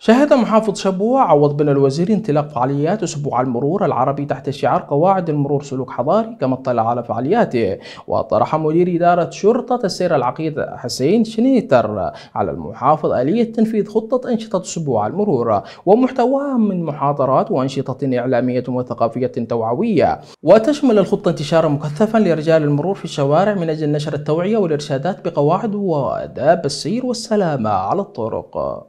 شهد محافظ شبوة عوض بن الوزير انطلاق فعاليات أسبوع المرور العربي تحت شعار قواعد المرور سلوك حضاري كما اطلع على فعالياته وطرح مدير إدارة شرطة السير العقيد حسين شنيتر على المحافظ آلية تنفيذ خطة أنشطة أسبوع المرور ومحتواها من محاضرات وأنشطة إعلامية وثقافية توعوية وتشمل الخطة انتشارا مكثفا لرجال المرور في الشوارع من أجل نشر التوعية والإرشادات بقواعد وآداب السير والسلامة على الطرق